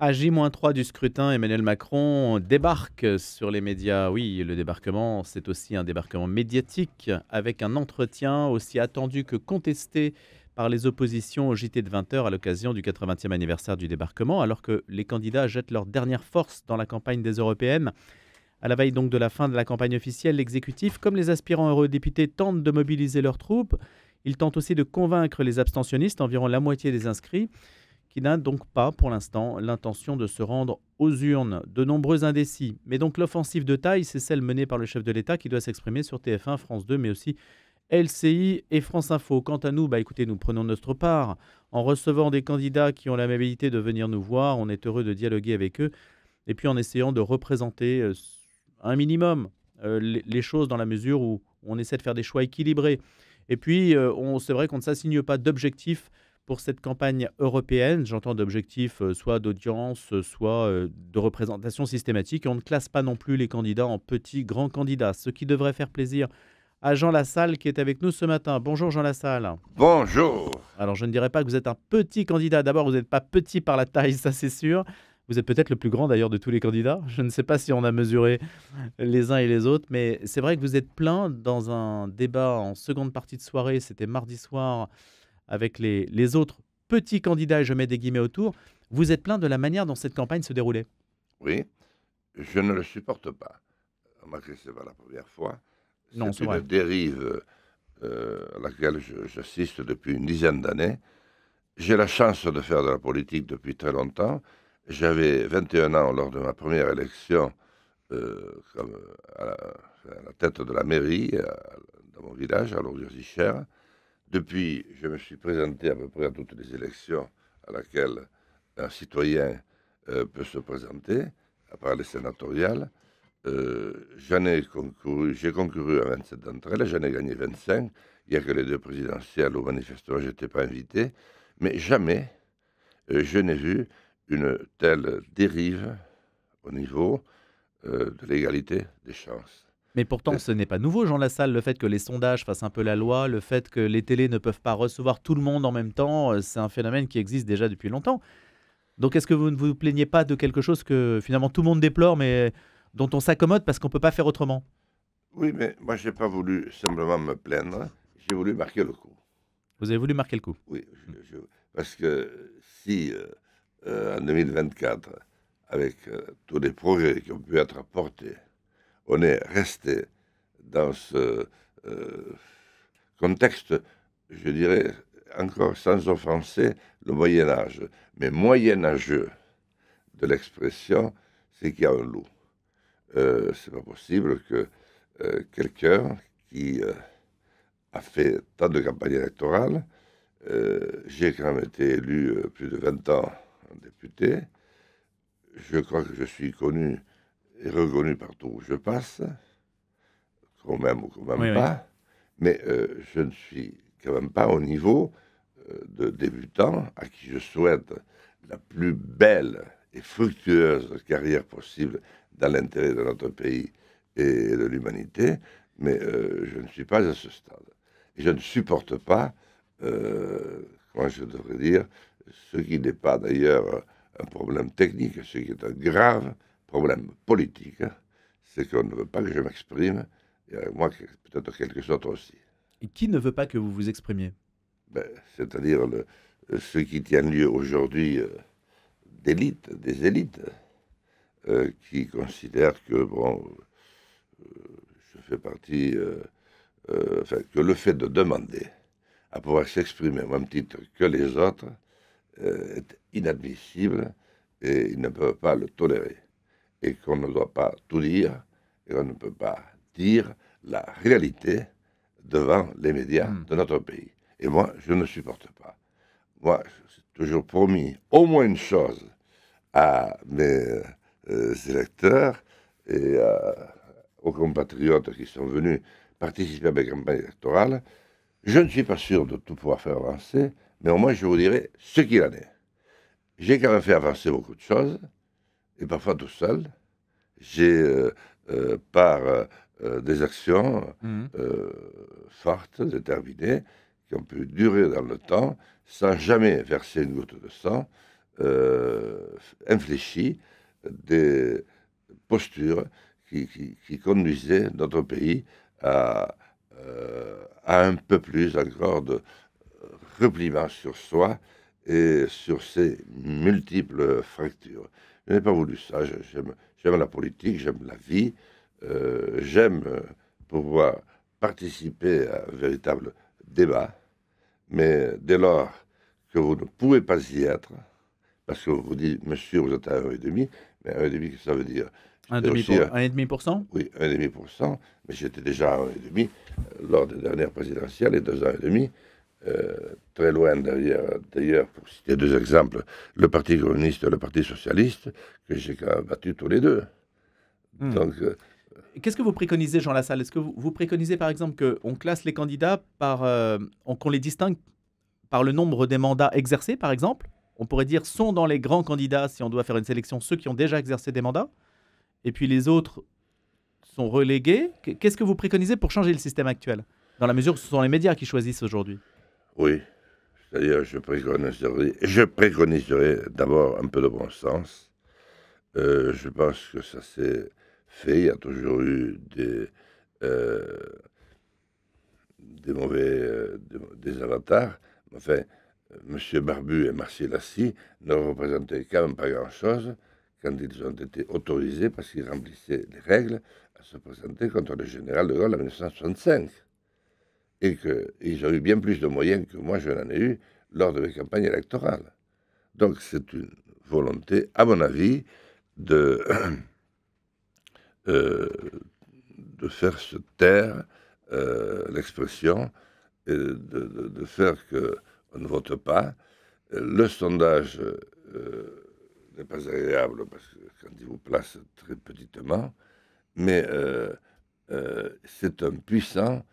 À J-3 du scrutin, Emmanuel Macron débarque sur les médias. Oui, le débarquement, c'est aussi un débarquement médiatique, avec un entretien aussi attendu que contesté par les oppositions au JT de 20h à l'occasion du 80e anniversaire du débarquement, alors que les candidats jettent leur dernière force dans la campagne des européennes. À la veille donc de la fin de la campagne officielle, l'exécutif, comme les aspirants eurodéputés, tentent de mobiliser leurs troupes. Ils tentent aussi de convaincre les abstentionnistes, environ la moitié des inscrits n'a donc pas pour l'instant l'intention de se rendre aux urnes. De nombreux indécis. Mais donc l'offensive de taille, c'est celle menée par le chef de l'État qui doit s'exprimer sur TF1, France 2, mais aussi LCI et France Info. Quant à nous, bah écoutez, nous prenons notre part. En recevant des candidats qui ont l'amabilité de venir nous voir, on est heureux de dialoguer avec eux. Et puis en essayant de représenter euh, un minimum euh, les choses dans la mesure où on essaie de faire des choix équilibrés. Et puis, euh, c'est vrai qu'on ne s'assigne pas d'objectifs pour cette campagne européenne, j'entends d'objectifs euh, soit d'audience, euh, soit euh, de représentation systématique. on ne classe pas non plus les candidats en petits, grands candidats, ce qui devrait faire plaisir à Jean Lassalle qui est avec nous ce matin. Bonjour Jean Lassalle. Bonjour. Alors je ne dirais pas que vous êtes un petit candidat. D'abord, vous n'êtes pas petit par la taille, ça c'est sûr. Vous êtes peut-être le plus grand d'ailleurs de tous les candidats. Je ne sais pas si on a mesuré les uns et les autres, mais c'est vrai que vous êtes plein dans un débat en seconde partie de soirée. C'était mardi soir avec les, autres petits candidats, et je mets des guillemets autour, vous êtes plein de la manière dont cette campagne se déroulait Oui, je ne le supporte pas. que ce n'est pas la première fois. c'est une dérive euh, à laquelle j'assiste depuis une dizaine d'années. J'ai la chance de faire de la politique depuis très longtemps. J'avais 21 ans lors de ma première élection euh, à, la, tête de la mairie dans mon village, à lourdes depuis, je me suis présenté à peu près à toutes les élections à laquelle un citoyen euh, peut se présenter, à part les sénatoriales. Euh, j'en ai concouru, j'ai concouru à 27 d'entre elles, j'en ai gagné 25. Il n'y a que les deux présidentielles où manifestement je n'étais pas invité. Mais jamais euh, je n'ai vu une telle dérive au niveau de l'égalité des chances. Mais pourtant, euh, ce n'est pas nouveau, Jean Lassalle, le fait que les sondages fassent un peu la loi, le fait que les télés ne peuvent pas recevoir tout le monde en même temps, euh, c'est un phénomène qui existe déjà depuis longtemps. Donc est-ce que vous ne vous plaignez pas de quelque chose que finalement tout le monde déplore, mais dont on s'accommode parce qu'on ne peut pas faire autrement Oui, mais moi, je n'ai pas voulu simplement me plaindre, j'ai voulu marquer le coup. Vous avez voulu marquer le coup Oui, parce que si euh, en 2024, avec tous les progrès qui ont pu être apportés, on est resté dans ce euh, contexte, je dirais, encore sans offenser le Moyen Âge, mais Moyen-Âgeux de l'expression, c'est qu'il y a un loup. Euh, c'est pas possible que euh, quelqu'un qui a fait tant de campagnes électorales, j'ai quand même été élu plus de 20 ans en député, je crois que je suis connu est reconnu partout où je passe, quand même ou quand même pas, mais euh, je ne suis quand même pas au niveau euh, de débutants à qui je souhaite la plus belle et fructueuse carrière possible dans l'intérêt de notre pays et de l'humanité, mais euh, je ne suis pas à ce stade. Et je ne supporte pas, euh, comment je devrais dire, ce qui n'est pas d'ailleurs un problème technique, ce qui est un grave problème politique, hein, c'est qu'on ne veut pas que je m'exprime, et moi peut-être quelques autres aussi. Et qui ne veut pas que vous vous exprimiez ben, C'est-à-dire euh, ceux qui tiennent lieu aujourd'hui euh, d'élites, des élites, euh, qui considèrent que, bon, je fais partie, que le fait de demander à pouvoir s'exprimer au même titre que les autres est inadmissible et ils ne peuvent pas le tolérer et qu'on ne doit pas tout dire et qu'on ne peut pas dire la réalité devant les médias hmm. de notre pays. Et moi, je ne supporte pas. Moi, j'ai toujours promis au moins une chose à mes euh, électeurs et aux compatriotes qui sont venus participer à mes campagnes électorales. Je ne suis pas sûr de tout pouvoir faire avancer, mais au moins je vous dirai ce qu'il en est. J'ai quand même fait avancer beaucoup de choses et parfois tout seul. J'ai, euh, euh, par euh, des actions mmh. fortes, déterminées, qui ont pu durer dans le temps, sans jamais verser une goutte de sang, infléchi des postures qui, conduisaient notre pays à, à, un peu plus encore de repliement sur soi et sur ses multiples fractures. Je n'ai pas voulu ça. J'aime la politique, j'aime la vie, euh, j'aime euh, pouvoir participer à un véritable débat. Mais dès lors que vous ne pouvez pas y être, parce que vous vous dites, monsieur, vous êtes à 1,5, mais 1,5, ça veut dire un demi, demi cent Oui, un demi pour cent, mais j'étais déjà à 1,5% et demi lors des dernières présidentielles, et deux ans et demi. Euh, très loin derrière, d'ailleurs, pour citer deux exemples, le Parti communiste et le Parti socialiste, que j'ai battu tous les deux. Hmm. Donc. Euh, Qu'est-ce que vous préconisez, Jean Lassalle Est-ce que vous, vous, préconisez, par exemple, qu'on classe les candidats par. Euh, qu'on les distingue par le nombre des mandats exercés, par exemple On pourrait dire sont dans les grands candidats, si on doit faire une sélection, ceux qui ont déjà exercé des mandats. Et puis les autres sont relégués. Qu'est-ce que vous préconisez pour changer le système actuel Dans la mesure où ce sont les médias qui choisissent aujourd'hui. Oui. C'est-à-dire, je préconiserais, je préconiserais d'abord un peu de bon sens. Euh, je pense que ça s'est fait. Il y a toujours eu des, euh, mauvais euh, des, avatars. Enfin, M. Barbu et Marcel Lassie ne représentaient quand même pas grand-chose quand ils ont été autorisés, parce qu'ils remplissaient les règles, à se présenter contre le général de Gaulle en 1965 et qu'ils ont eu bien plus de moyens que moi je n'en ai eu lors de mes campagnes électorales. Donc c'est une volonté, à mon avis, de, euh, de faire se taire euh, l'expression, de, de, de faire qu'on ne vote pas. Le sondage euh, n'est pas agréable parce que quand il vous place très petitement, mais c'est un puissant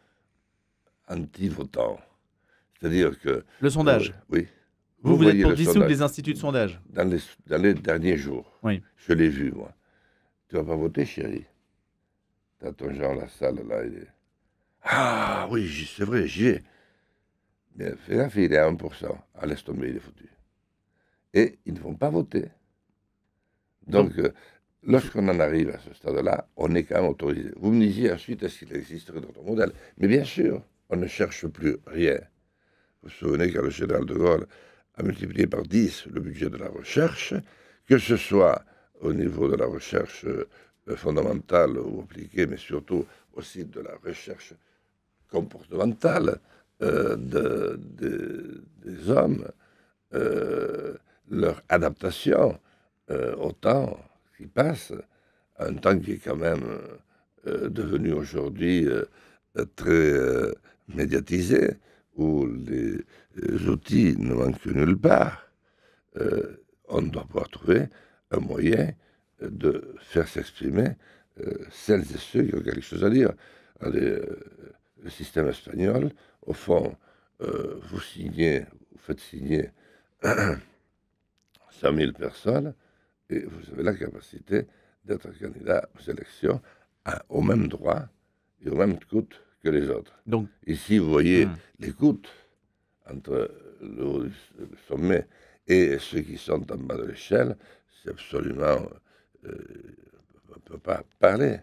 anti-votant. C'est-à-dire que. Le sondage Oui. Vous, vous, êtes pour dissoudre les instituts de sondage dans les, derniers jours. Oui. Je l'ai vu, moi. Tu vas pas voter, chérie T'as ton genre la salle, là. Il est... Ah oui, c'est vrai, j'y vais. Mais fais il est à 1%. À ah, laisse tomber, il est foutu. Et ils ne vont pas voter. Donc, euh, lorsqu'on en arrive à ce stade-là, on est quand même autorisé. Vous me disiez ensuite, est-ce qu'il existe d'autres modèles Mais bien sûr on ne cherche plus rien. Vous vous souvenez que le général de Gaulle a multiplié par 10 le budget de la recherche, que ce soit au niveau de la recherche euh, fondamentale ou appliquée, mais surtout aussi de la recherche comportementale euh, de, des hommes, euh, leur adaptation au temps qui passe, un temps qui est quand même devenu aujourd'hui très médiatisé, où les outils ne manquent nulle part, euh, on doit pouvoir trouver un moyen de faire s'exprimer euh, celles et ceux qui ont quelque chose à dire. Euh, le système espagnol, au fond, vous signez, vous faites signer 100 000 personnes et vous avez la capacité d'être candidat aux élections au même droit et au même coût les autres. Donc, Ici, vous voyez hmm. l'écoute entre le, sommet et ceux qui sont en bas de l'échelle, c'est absolument... Euh, on ne peut pas parler.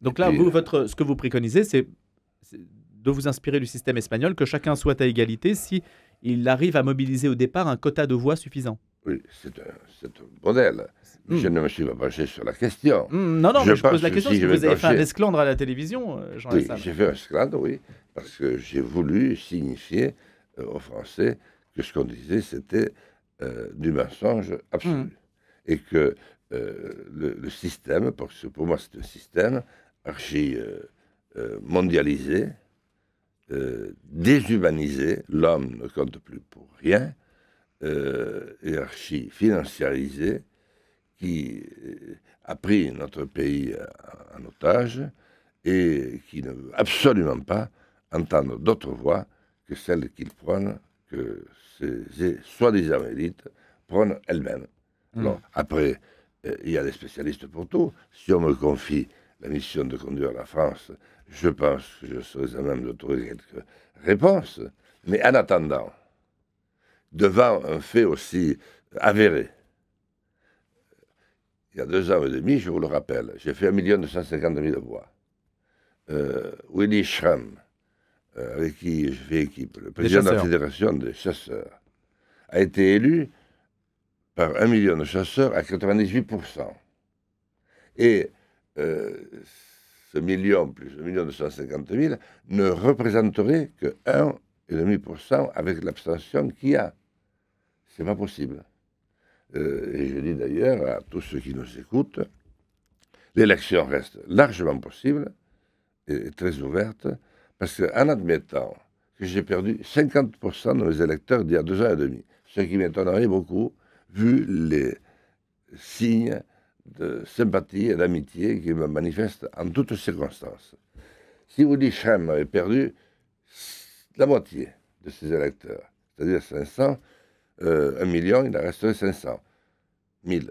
Donc là, vous, euh, votre, ce que vous préconisez, c'est de vous inspirer du système espagnol, que chacun soit à égalité si il arrive à mobiliser au départ un quota de voix suffisant. Oui, c'est un, modèle. Hmm. Je ne me suis pas penché sur la question. Hmm, non, non, je, mais je pose la question si que vous avez fait un esclandre à la télévision, euh, Jean j'ai fait un esclandre, oui, parce que j'ai voulu signifier euh, aux Français que ce qu'on disait, c'était euh, du mensonge absolu. Hmm. Et que le, le, système, parce que pour moi c'est un système archi mondialisé, déshumanisé, l'homme ne compte plus pour rien, euh, hiérarchie financiarisée qui euh, a pris notre pays en otage et qui ne veut absolument pas entendre d'autres voix que celles qu'ils prône, que ces soi-disant élites prônent elles-mêmes. Mmh. après, euh, il y a des spécialistes pour tout. Si on me confie la mission de conduire la France, je pense que je serais à même de trouver quelques réponses. Mais en attendant, devant un fait aussi avéré. Il y a deux ans et demi, je vous le rappelle, j'ai fait 1 250 000 voix. Euh, Willy Schramm, euh, avec qui je fais équipe, le président de la Fédération des chasseurs, a été élu par un million de chasseurs à 98%. Et euh, ce million plus un million 250 000 ne représenterait que 1,5% avec l'abstention qu'il y a. C'est pas possible. Euh, et je dis d'ailleurs à tous ceux qui nous écoutent, l'élection reste largement possible et très ouverte, parce qu'en admettant que j'ai perdu 50% de mes électeurs d'il y a deux ans et demi, ce qui m'étonnerait beaucoup vu les signes de sympathie et d'amitié qu'ils me manifestent en toutes circonstances. Si vous dites que avait perdu la moitié de ses électeurs, c'est-à-dire 500, 1 euh, million, il en resterait 500 000.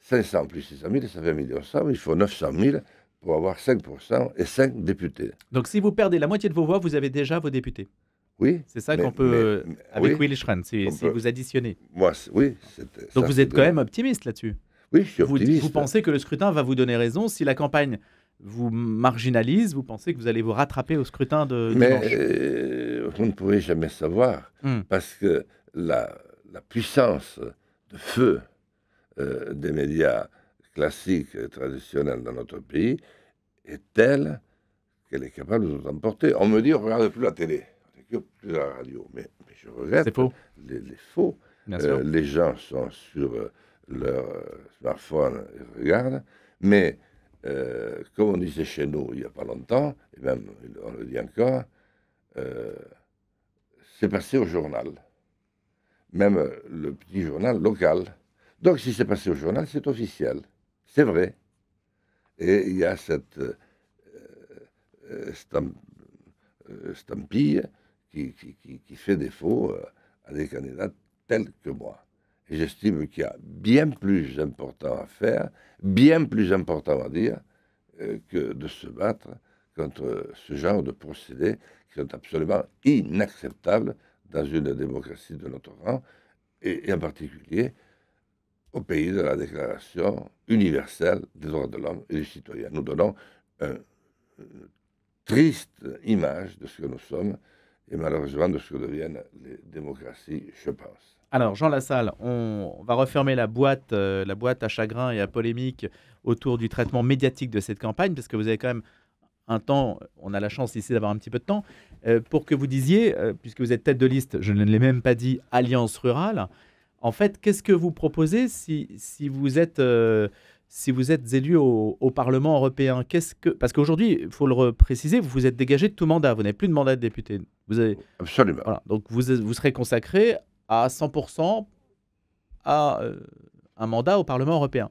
500 plus 600 000, ça fait 1 million 100 il faut 900 000 pour avoir 5% et 5 députés. Donc si vous perdez la moitié de vos voix, vous avez déjà vos députés. Oui. C'est ça qu'on peut, euh, avec oui, Willy Schrein, si, vous additionnez. Moi, oui. Donc vous êtes quand même optimiste là-dessus. Oui, je suis optimiste. Vous, pensez que le scrutin va vous donner raison si la campagne vous marginalise, vous pensez que vous allez vous rattraper au scrutin de mais euh, ne pouvez jamais savoir, hmm. parce que la, la puissance de feu euh, des médias classiques et traditionnels dans notre pays est telle qu'elle est capable de nous emporter. On me dit, on ne regarde plus la télé, on ne regarde plus la radio, mais, je regrette Les, faux. Euh, les gens sont sur euh, leur smartphone et regardent, mais comme on disait chez nous il n'y a pas longtemps, et même on le dit encore, c'est passé au journal même euh, le petit journal local. Donc, si c'est passé au journal, c'est officiel. C'est vrai. Et il y a cette euh, euh, stampille qui, fait défaut à des candidats tels que moi. Et j'estime qu'il y a bien plus important à faire, bien plus important à dire, que de se battre contre ce genre de procédés qui sont absolument inacceptables dans une démocratie de notre rang, et, en particulier au pays de la Déclaration universelle des droits de l'homme et du citoyen. Nous donnons une triste image de ce que nous sommes et malheureusement de ce que deviennent les démocraties, je pense. Alors, Jean Lassalle, on va refermer la boîte, euh, la boîte à chagrin et à polémique autour du traitement médiatique de cette campagne, parce que vous avez quand même un temps, on a la chance ici d'avoir un petit peu de temps, euh, pour que vous disiez, euh, puisque vous êtes tête de liste, je ne l'ai même pas dit, Alliance Rurale, en fait, qu'est-ce que vous proposez si, si vous êtes... Euh, si vous êtes élu au, Parlement européen, qu'est-ce que parce qu'aujourd'hui, il faut le préciser, vous vous êtes dégagé de tout mandat, vous n'avez plus de mandat de député. Vous avez, Absolument. Voilà, donc vous, vous serez consacré à 100% à un mandat au Parlement européen.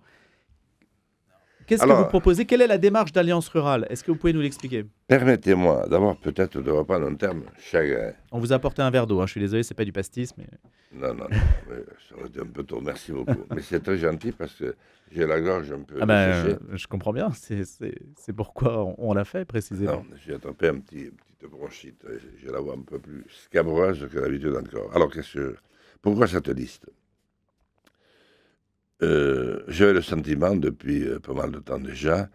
Qu'est-ce que vous proposez Quelle est la démarche d'Alliance Rurale Est-ce que vous pouvez nous l'expliquer Permettez-moi d'abord peut-être de reprendre un terme chagrin. On vous a apporté un verre d'eau, hein. je suis désolé, c'est pas du pastis, mais... Non, non, ça aurait été un peu tôt, merci beaucoup. mais c'est très gentil parce que j'ai la gorge un peu ah ben, euh, Je comprends bien, c'est pourquoi on, l'a fait précisément. j'ai attrapé un petit, une petite bronchite, j'ai la voix un peu plus scabreuse que d'habitude encore. Alors, qu'est-ce que... Pourquoi cette liste j'avais euh, j'ai le sentiment depuis euh, pas mal de temps déjà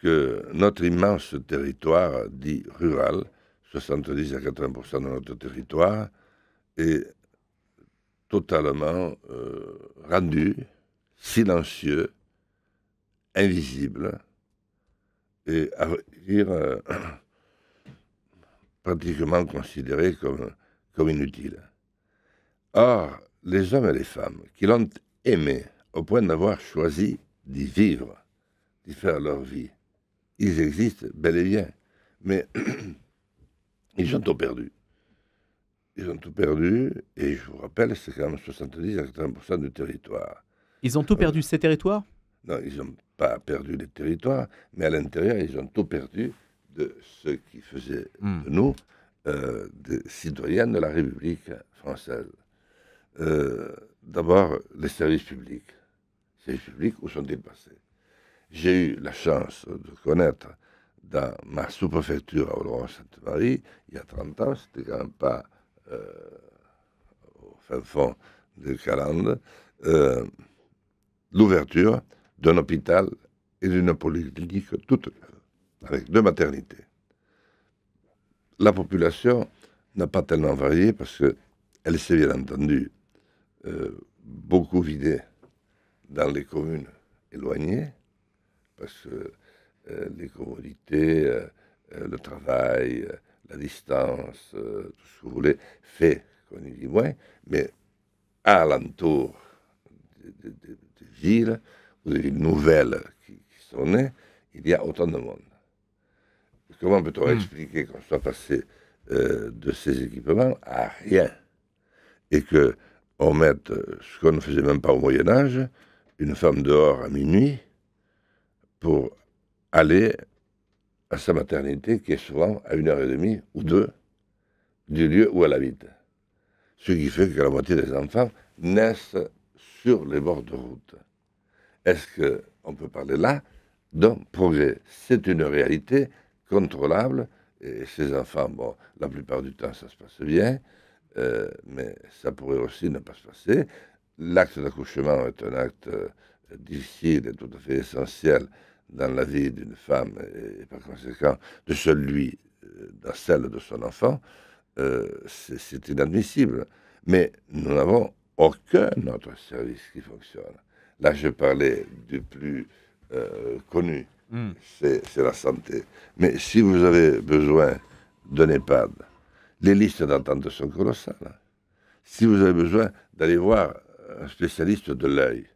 que notre immense territoire dit rural, 70 à 80 de notre territoire, est totalement euh, rendu silencieux, invisible, et à dire pratiquement considéré comme, comme inutile. Or, les hommes et les femmes qui l'ont aimé, au point d'avoir choisi d'y vivre, d'y faire leur vie. Ils existent bel et bien, mais ils ont tout perdu. Ils ont tout perdu, et je vous rappelle, c'est quand même 70 à 80 du territoire. Ils ont tout euh, perdu, ces territoires Non, ils n'ont pas perdu les territoires, mais à l'intérieur, ils ont tout perdu de ce qui faisait hmm. de nous euh, des citoyens de la République française. Euh, d'abord, les services publics services publics ou sont dépassés. J'ai eu la chance de connaître dans ma sous-préfecture à Oloron-Sainte-Marie, il y a 30 ans, c'était quand même pas euh, au fin fond de Calande, euh, l'ouverture d'un hôpital et d'une polyclinique toute avec deux maternités. La population n'a pas tellement varié parce qu'elle s'est bien entendu euh, beaucoup vidée dans les communes éloignées, parce que euh, les commodités, euh, euh, le travail, la distance, tout ce que vous voulez, fait qu'on y vit moins, mais à l'entour des, villes ou des villes nouvelles qui, sont nées, il y a autant de monde. Comment peut-on hmm. expliquer qu'on soit passé de ces équipements à rien et que on mette ce qu'on ne faisait même pas au Moyen Âge, une femme dehors à minuit pour aller à sa maternité, qui est souvent à une heure et demie ou deux du lieu où elle habite. Ce qui fait que la moitié des enfants naissent sur les bords de route. Est-ce qu'on peut parler là d'un progrès C'est une réalité contrôlable. Et ces enfants, bon, la plupart du temps, ça se passe bien, euh, mais ça pourrait aussi ne pas se passer l'acte d'accouchement est un acte euh, difficile et tout à fait essentiel dans la vie d'une femme et, par conséquent de celui, euh, dans celle de son enfant, euh, c'est inadmissible. Mais nous n'avons aucun autre service qui fonctionne. Là, je parlais du plus connu, hmm. c'est la santé. Mais si vous avez besoin d'un EHPAD, les listes d'attente sont colossales. Si vous avez besoin d'aller voir un spécialiste de l'œil.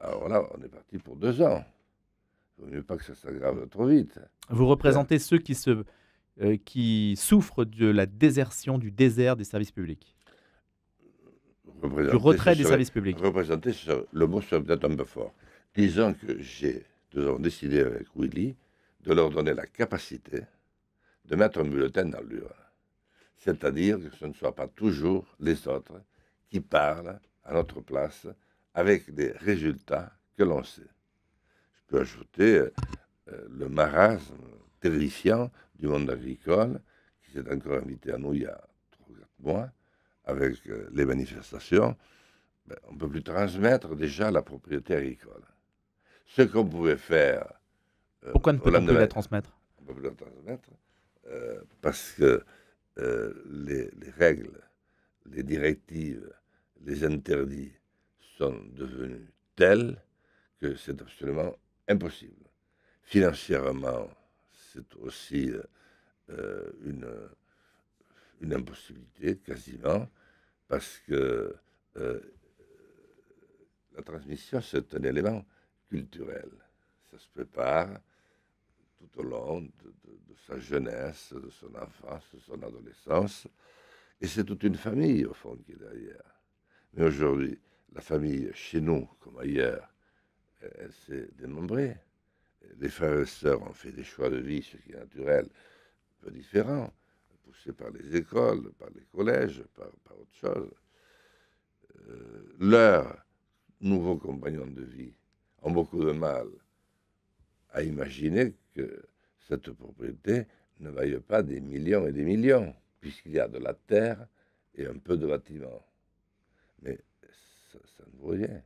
Alors là, on est parti pour deux ans. Il ne mieux pas que ça s'aggrave trop vite. Vous représentez ceux qui, se, euh, qui souffrent de la désertion, du désert des services publics. Le du retrait des services publics. Représenter, le mot sur peut-être un peu fort. Disons que j'ai, décidé avec Willy de leur donner la capacité de mettre un bulletin dans l'urne. C'est-à-dire que ce ne soit pas toujours les autres qui parlent à notre place avec des résultats que l'on sait. Je peux ajouter euh, euh, le marasme terrifiant du monde agricole qui s'est encore invité à nous il y a trois mois avec euh, les manifestations. Ben, on ne peut plus transmettre déjà la propriété agricole. Ce qu'on pouvait faire. Pourquoi ne peut-on plus la transmettre On ne peut plus la transmettre parce que les, les règles, les directives les interdits sont devenus tels que c'est absolument impossible. Financièrement, c'est aussi euh, une, une, impossibilité quasiment, parce que euh, la transmission, c'est un élément culturel. Ça se prépare tout au long de, de sa jeunesse, de son enfance, de son adolescence. Et c'est toute une famille, au fond, qui est derrière. Mais aujourd'hui, la famille, chez nous, comme ailleurs, elle s'est démembrée. Les frères et sœurs ont fait des choix de vie, ce qui est naturel, un peu différent, poussés par les écoles, par les collèges, par, autre chose. Euh, leurs nouveaux compagnons de vie ont beaucoup de mal à imaginer que cette propriété ne vaille pas des millions et des millions, puisqu'il y a de la terre et un peu de bâtiments. Mais ça, ne vaut rien.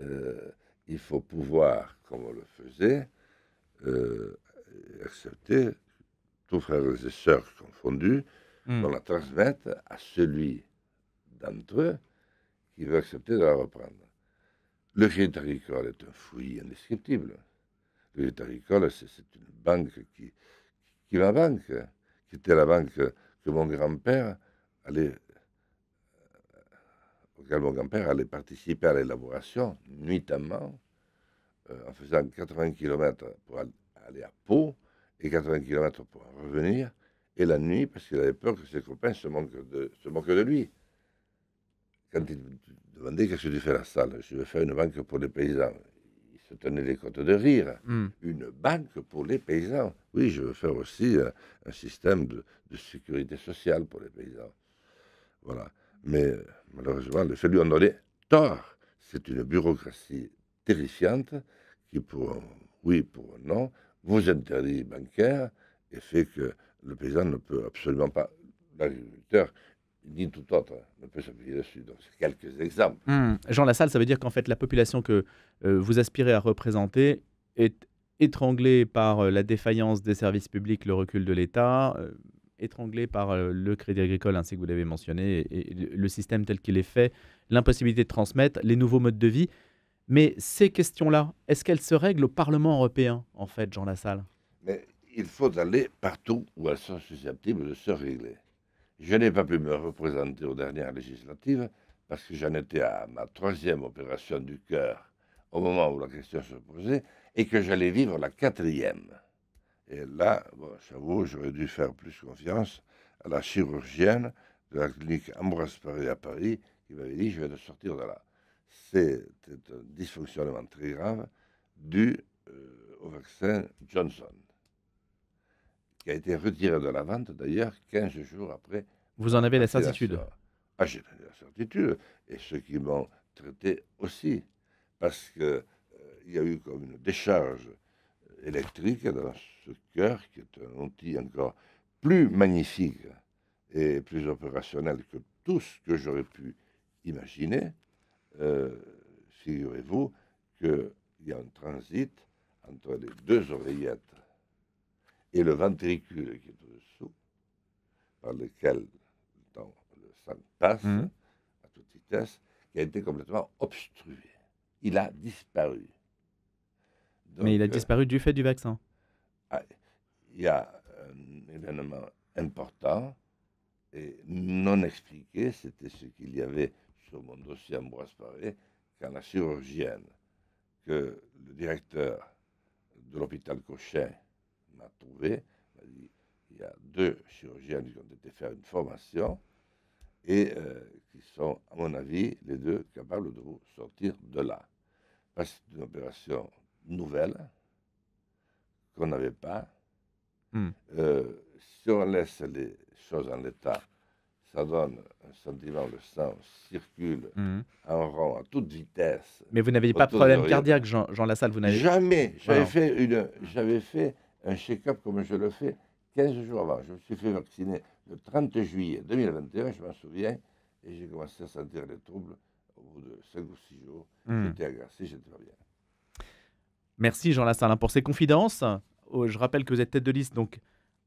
Euh, il faut pouvoir, comme on le faisait, euh, accepter, tous frères et sœurs confondus, pour hmm. qu'on la transmette à celui d'entre eux qui veut accepter de la reprendre. Le crédit agricole est un fruit indescriptible. Le crédit agricole, c'est une banque qui, qui, qui, banque, qui était la banque que mon grand-père allait auquel mon grand-père allait participer à l'élaboration, nuitamment, euh, en faisant 80 km pour aller à Pau et 80 km pour revenir, et la nuit, parce qu'il avait peur que ses copains se moquent de, se de lui. Quand il demandait qu'est-ce que tu fais à la salle, je vais faire une banque pour les paysans. Il se tenait les côtes de rire. Hmm. Une banque pour les paysans. Oui, je veux faire aussi euh, un, système de sécurité sociale pour les paysans. Voilà. Mais euh, malheureusement, le fait lui en donner tort. C'est une bureaucratie terrifiante qui, pour un oui, pour un non, vous interdit bancaire et fait que le paysan ne peut absolument pas, l'agriculteur ni tout autre ne peut s'appuyer dessus. Donc, c'est quelques exemples. Hmm. Jean Lassalle, ça veut dire qu'en fait, la population que euh, vous aspirez à représenter est étranglée par euh, la défaillance des services publics, le recul de l'État, étranglé par euh, le Crédit Agricole, ainsi que vous l'avez mentionné, et, le système tel qu'il est fait, l'impossibilité de transmettre, les nouveaux modes de vie. Mais ces questions-là, est-ce qu'elles se règlent au Parlement européen, en fait, Jean Lassalle Mais il faut aller partout où elles sont susceptibles de se régler. Je n'ai pas pu me représenter aux dernières législatives parce que j'en étais à ma troisième opération du cœur au moment où la question se posait et que j'allais vivre la quatrième. Et là, bon, j'avoue, j'aurais dû faire plus confiance à la chirurgienne de la clinique Ambroise Paris à Paris qui m'avait dit Je vais te sortir de là. C'est un dysfonctionnement très grave dû euh, au vaccin Johnson, qui a été retiré de la vente d'ailleurs 15 jours après. Vous en avez la certitude Ah, j'ai la certitude. Et ceux qui m'ont traité aussi. Parce qu'il euh, il y a eu comme une décharge électrique dans ce cœur, qui est un outil encore plus magnifique et plus opérationnel que tout ce que j'aurais pu imaginer, euh, figurez-vous qu'il y a un transit entre les deux oreillettes et le ventricule qui est au-dessous, par lequel le sang passe mmh. à toute vitesse, qui a été complètement obstrué. Il a disparu. Mais il a euh, disparu du fait du vaccin. Ah, il y a un événement important et non expliqué, c'était ce qu'il y avait sur mon dossier Ambroise Paré, quand la chirurgienne que le directeur de l'hôpital Cochin m'a trouvé, il y a deux chirurgiens qui ont été faire une formation et euh, qui sont, à mon avis, les deux capables de vous sortir de là. Parce que c'est une opération nouvelle qu'on n'avait pas. Hmm. Euh, si on laisse les choses en l'état, ça donne un sentiment, le sang circule hmm. en rond à toute vitesse. Mais vous n'aviez pas de problème cardiaque, Jean, Jean Lassalle vous n'avez... Jamais. J'avais fait, une, j'avais fait un check-up comme je le fais 15 jours avant. Je me suis fait vacciner le 30 juillet 2021, je m'en souviens, et j'ai commencé à sentir les troubles au bout de 5 ou 6 jours. Hmm. J'étais agressé, j'étais pas bien. Merci Jean Lassalin pour ces confidences. Oh, je rappelle que vous êtes tête de liste, donc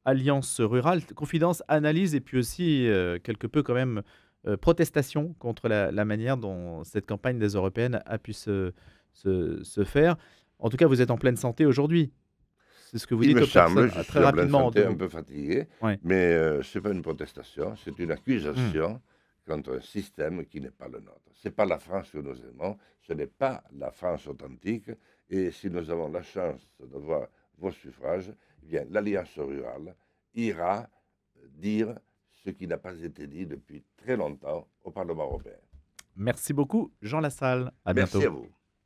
Alliance Rurale, confidence, analyse et puis aussi euh, quelque peu quand même euh, protestation contre la, manière dont cette campagne des Européennes a pu se, faire. En tout cas, vous êtes en pleine santé aujourd'hui. C'est ce que vous dites me je euh, très suis En pleine santé, un peu fatigué, mais ce n'est pas une protestation, c'est une accusation hum. contre un système qui n'est pas le nôtre. Ce n'est pas la France que nous aimons, ce n'est pas la France authentique, et si nous avons la chance d'avoir vos suffrages, eh bien, l'Alliance rurale ira dire ce qui n'a pas été dit depuis très longtemps au Parlement européen. Merci beaucoup, Jean Lassalle. À Merci bientôt. à vous.